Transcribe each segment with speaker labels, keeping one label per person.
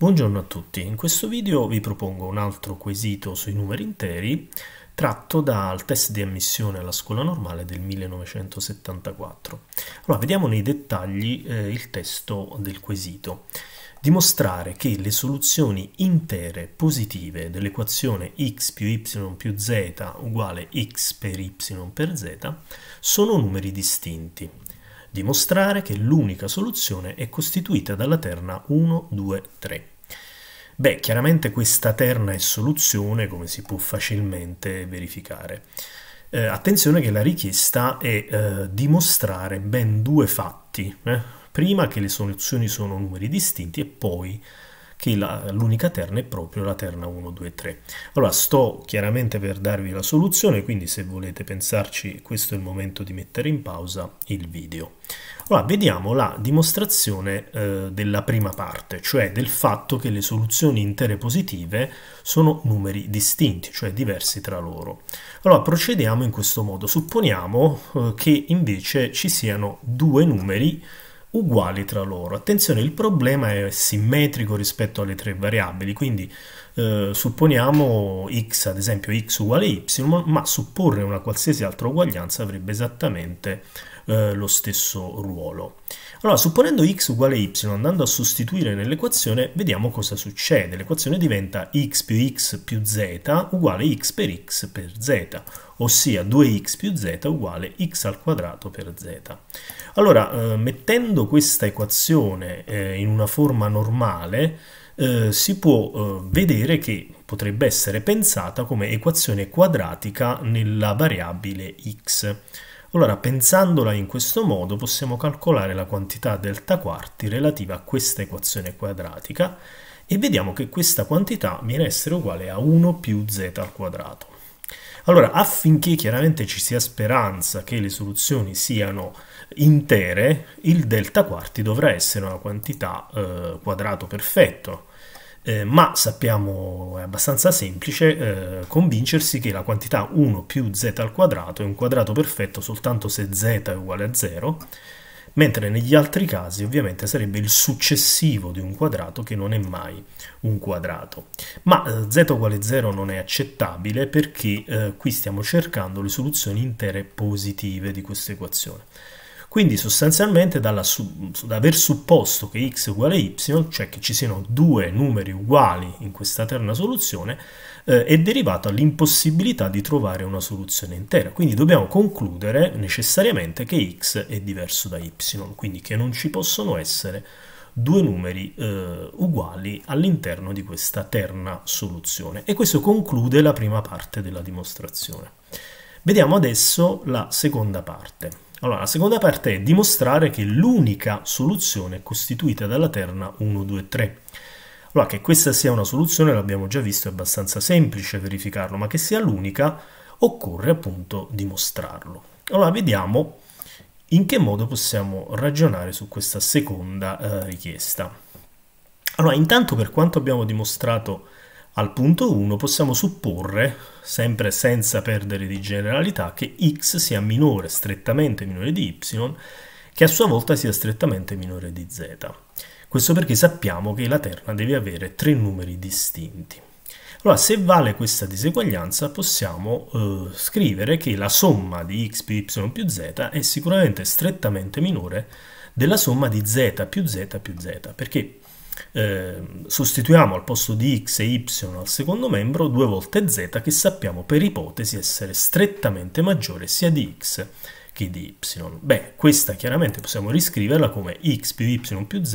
Speaker 1: Buongiorno a tutti, in questo video vi propongo un altro quesito sui numeri interi tratto dal test di ammissione alla scuola normale del 1974. Allora, vediamo nei dettagli eh, il testo del quesito. Dimostrare che le soluzioni intere positive dell'equazione x più y più z uguale x per y per z sono numeri distinti dimostrare che l'unica soluzione è costituita dalla terna 1, 2, 3. Beh, chiaramente questa terna è soluzione, come si può facilmente verificare. Eh, attenzione che la richiesta è eh, dimostrare ben due fatti, eh? prima che le soluzioni sono numeri distinti e poi che l'unica terna è proprio la terna 1, 2, 3. Allora sto chiaramente per darvi la soluzione, quindi se volete pensarci questo è il momento di mettere in pausa il video. Allora vediamo la dimostrazione eh, della prima parte, cioè del fatto che le soluzioni intere positive sono numeri distinti, cioè diversi tra loro. Allora procediamo in questo modo, supponiamo eh, che invece ci siano due numeri uguali tra loro. Attenzione, il problema è simmetrico rispetto alle tre variabili, quindi eh, supponiamo x, ad esempio x uguale y, ma supporre una qualsiasi altra uguaglianza avrebbe esattamente eh, lo stesso ruolo. Allora, supponendo x uguale y, andando a sostituire nell'equazione, vediamo cosa succede. L'equazione diventa x più x più z uguale x per x per z, ossia 2x più z uguale x al quadrato per z. Allora, eh, mettendo questa equazione eh, in una forma normale, eh, si può eh, vedere che potrebbe essere pensata come equazione quadratica nella variabile x. Allora, pensandola in questo modo, possiamo calcolare la quantità delta quarti relativa a questa equazione quadratica e vediamo che questa quantità viene a essere uguale a 1 più z al quadrato. Allora, affinché chiaramente ci sia speranza che le soluzioni siano intere, il delta quarti dovrà essere una quantità eh, quadrato perfetto eh, ma sappiamo, è abbastanza semplice, eh, convincersi che la quantità 1 più z al quadrato è un quadrato perfetto soltanto se z è uguale a 0, mentre negli altri casi ovviamente sarebbe il successivo di un quadrato che non è mai un quadrato. Ma eh, z uguale 0 non è accettabile perché eh, qui stiamo cercando le soluzioni intere positive di questa equazione. Quindi sostanzialmente su, da aver supposto che x uguale y, cioè che ci siano due numeri uguali in questa terna soluzione, eh, è derivato all'impossibilità di trovare una soluzione intera. Quindi dobbiamo concludere necessariamente che x è diverso da y, quindi che non ci possono essere due numeri eh, uguali all'interno di questa terna soluzione. E questo conclude la prima parte della dimostrazione. Vediamo adesso la seconda parte. Allora, la seconda parte è dimostrare che l'unica soluzione è costituita dalla terna 1, 2, 3. Allora, che questa sia una soluzione l'abbiamo già visto, è abbastanza semplice verificarlo, ma che sia l'unica occorre appunto dimostrarlo. Allora, vediamo in che modo possiamo ragionare su questa seconda eh, richiesta. Allora, intanto per quanto abbiamo dimostrato al punto 1 possiamo supporre, sempre senza perdere di generalità, che x sia minore, strettamente minore di y, che a sua volta sia strettamente minore di z. Questo perché sappiamo che la terna deve avere tre numeri distinti. Allora, se vale questa diseguaglianza, possiamo eh, scrivere che la somma di x più y più z è sicuramente strettamente minore della somma di z più z più z, perché eh, sostituiamo al posto di x e y al secondo membro due volte z che sappiamo per ipotesi essere strettamente maggiore sia di x che di y. Beh, questa chiaramente possiamo riscriverla come x più y più z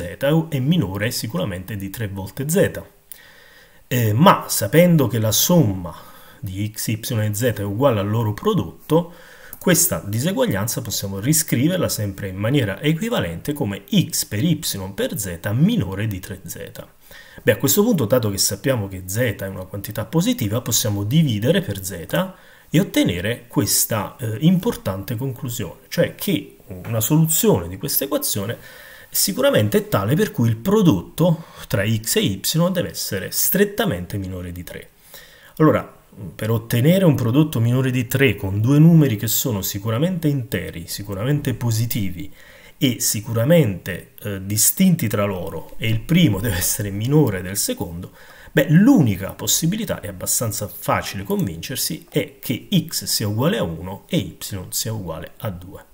Speaker 1: è minore sicuramente di 3 volte z. Eh, ma sapendo che la somma di x, y e z è uguale al loro prodotto, questa diseguaglianza possiamo riscriverla sempre in maniera equivalente come x per y per z minore di 3z. Beh, a questo punto, dato che sappiamo che z è una quantità positiva, possiamo dividere per z e ottenere questa eh, importante conclusione, cioè che una soluzione di questa equazione sicuramente è tale per cui il prodotto tra x e y deve essere strettamente minore di 3. Allora, per ottenere un prodotto minore di 3 con due numeri che sono sicuramente interi, sicuramente positivi e sicuramente eh, distinti tra loro e il primo deve essere minore del secondo, beh l'unica possibilità è abbastanza facile convincersi è che x sia uguale a 1 e y sia uguale a 2.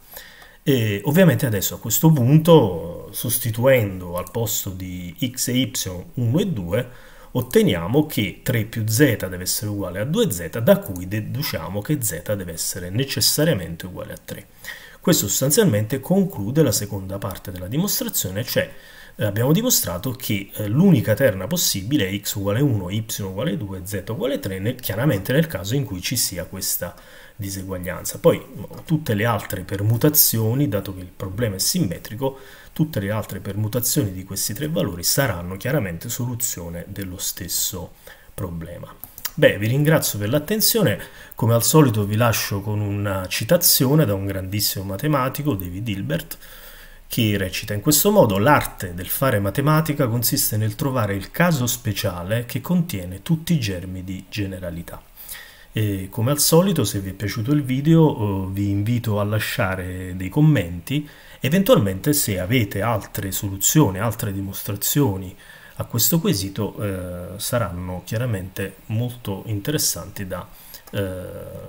Speaker 1: E ovviamente adesso a questo punto sostituendo al posto di x e y 1 e 2 otteniamo che 3 più z deve essere uguale a 2z, da cui deduciamo che z deve essere necessariamente uguale a 3. Questo sostanzialmente conclude la seconda parte della dimostrazione, cioè eh, abbiamo dimostrato che eh, l'unica terna possibile è x uguale 1, y uguale 2, z uguale 3, nel, chiaramente nel caso in cui ci sia questa diseguaglianza. Poi boh, tutte le altre permutazioni, dato che il problema è simmetrico, tutte le altre permutazioni di questi tre valori saranno chiaramente soluzione dello stesso problema. Beh, vi ringrazio per l'attenzione, come al solito vi lascio con una citazione da un grandissimo matematico, David Hilbert, che recita in questo modo l'arte del fare matematica consiste nel trovare il caso speciale che contiene tutti i germi di generalità. E come al solito se vi è piaciuto il video eh, vi invito a lasciare dei commenti, eventualmente se avete altre soluzioni, altre dimostrazioni a questo quesito eh, saranno chiaramente molto interessanti da eh,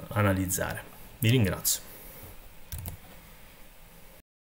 Speaker 1: analizzare. Vi ringrazio.